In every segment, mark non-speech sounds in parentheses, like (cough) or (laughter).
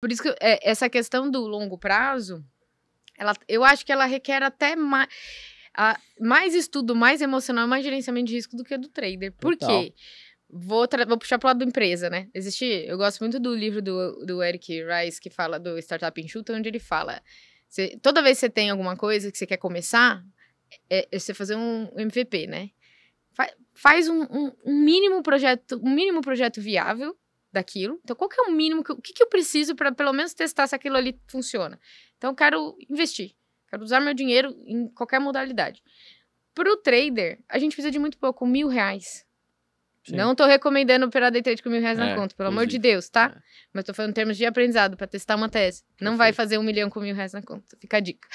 Por isso que é, essa questão do longo prazo, ela, eu acho que ela requer até mais, a, mais estudo, mais emocional, mais gerenciamento de risco do que do trader. Por Total. quê? Vou, vou puxar pro lado da empresa, né? Existe. Eu gosto muito do livro do, do Eric Rice, que fala do Startup Enxuta, onde ele fala. Você, toda vez que você tem alguma coisa que você quer começar, é, é você fazer um MVP, né? Fa, faz um, um, um mínimo projeto, um mínimo projeto viável daquilo. Então, qual que é o mínimo? Que, o que, que eu preciso para pelo menos testar se aquilo ali funciona? Então, eu quero investir. Quero usar meu dinheiro em qualquer modalidade. Para o trader, a gente precisa de muito pouco, mil reais. Sim. Não estou recomendando operar day trade com mil reais é, na conta, pelo amor de Deus, tá? É. Mas estou falando em termos de aprendizado, para testar uma tese. Não vai fazer um milhão com mil reais na conta. Fica a dica.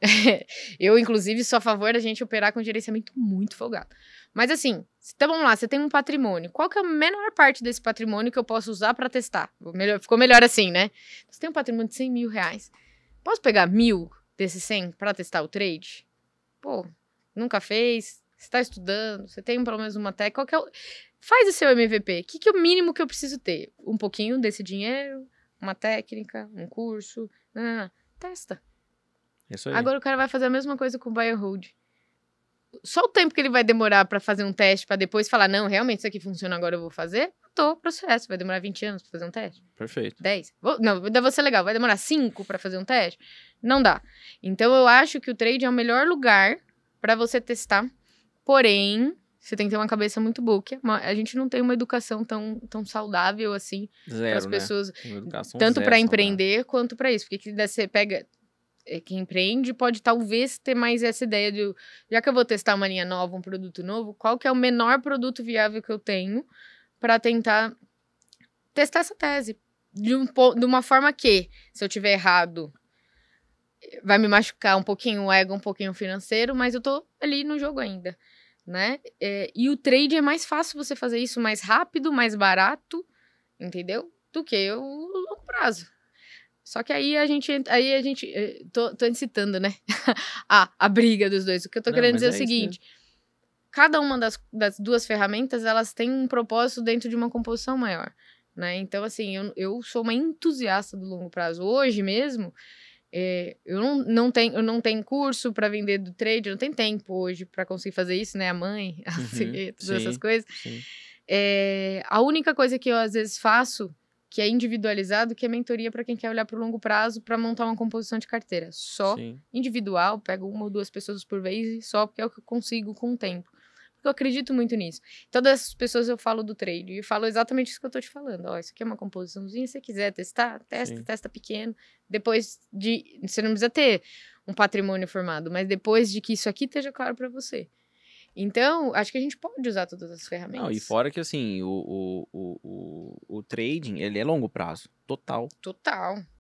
(laughs) eu, inclusive, sou a favor da gente operar com gerenciamento muito folgado. Mas assim, então vamos lá, você tem um patrimônio. Qual que é a menor parte desse patrimônio que eu posso usar para testar? Melhor, ficou melhor assim, né? Você tem um patrimônio de 100 mil reais. Posso pegar mil desses 100 para testar o trade? Pô, nunca fez, você está estudando, você tem pelo menos uma técnica. Qual que é o... Faz o seu MVP. O que, que é o mínimo que eu preciso ter? Um pouquinho desse dinheiro, uma técnica, um curso. Ah, testa. É isso aí. Agora o cara vai fazer a mesma coisa com o buy Só o tempo que ele vai demorar para fazer um teste para depois falar, não, realmente isso aqui funciona, agora eu vou fazer, tô processo. Vai demorar 20 anos para fazer um teste? Perfeito. 10? Vou, não, vai ser legal, vai demorar 5 para fazer um teste? Não dá. Então eu acho que o trade é o melhor lugar para você testar, porém, você tem que ter uma cabeça muito boa. a gente não tem uma educação tão, tão saudável assim para as né? pessoas, né? tanto para empreender quanto para isso. Porque você pega é, que empreende pode talvez ter mais essa ideia de, já que eu vou testar uma linha nova, um produto novo, qual que é o menor produto viável que eu tenho para tentar testar essa tese. De, um, de uma forma que, se eu tiver errado, vai me machucar um pouquinho o ego, um pouquinho financeiro, mas eu tô ali no jogo ainda, né? É, e o trade é mais fácil você fazer isso mais rápido, mais barato, entendeu? Do que o longo prazo. Só que aí a gente. Aí a gente. Eh, tô, tô incitando, né? (laughs) a, a briga dos dois. O que eu tô Não, querendo dizer é, o é seguinte. Mesmo. Cada uma das, das duas ferramentas, elas têm um propósito dentro de uma composição maior. Né? Então, assim, eu, eu sou uma entusiasta do longo prazo. Hoje mesmo, é, eu, não, não tenho, eu não tenho curso para vender do trade, eu não tenho tempo hoje para conseguir fazer isso, né? A mãe, (laughs) a uhum, todas sim, essas coisas. É, a única coisa que eu às vezes faço que é individualizado, que é mentoria para quem quer olhar para o longo prazo para montar uma composição de carteira. Só Sim. individual, pego uma ou duas pessoas por vez e só porque é o que eu consigo com o tempo. Porque eu acredito muito nisso. Todas então, essas pessoas eu falo do trade e falo exatamente isso que eu estou te falando. Ó, isso aqui é uma composiçãozinha, se você quiser testar, testa, Sim. testa pequeno. Depois de. Você não precisa ter um patrimônio formado, mas depois de que isso aqui esteja claro para você. Então, acho que a gente pode usar todas as ferramentas. Não, e fora que, assim, o, o, o, o, trading, ele é longo prazo. Total. Total.